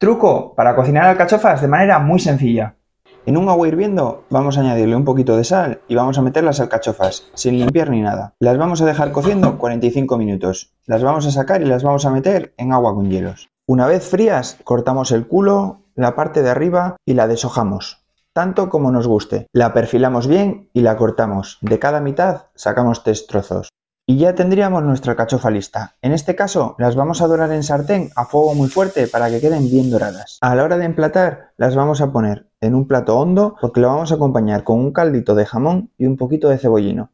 Truco para cocinar alcachofas de manera muy sencilla. En un agua hirviendo vamos a añadirle un poquito de sal y vamos a meter las alcachofas, sin limpiar ni nada. Las vamos a dejar cociendo 45 minutos. Las vamos a sacar y las vamos a meter en agua con hielos. Una vez frías, cortamos el culo, la parte de arriba y la deshojamos, tanto como nos guste. La perfilamos bien y la cortamos. De cada mitad sacamos tres trozos. Y ya tendríamos nuestra cachofa lista. En este caso, las vamos a dorar en sartén a fuego muy fuerte para que queden bien doradas. A la hora de emplatar, las vamos a poner en un plato hondo porque lo vamos a acompañar con un caldito de jamón y un poquito de cebollino.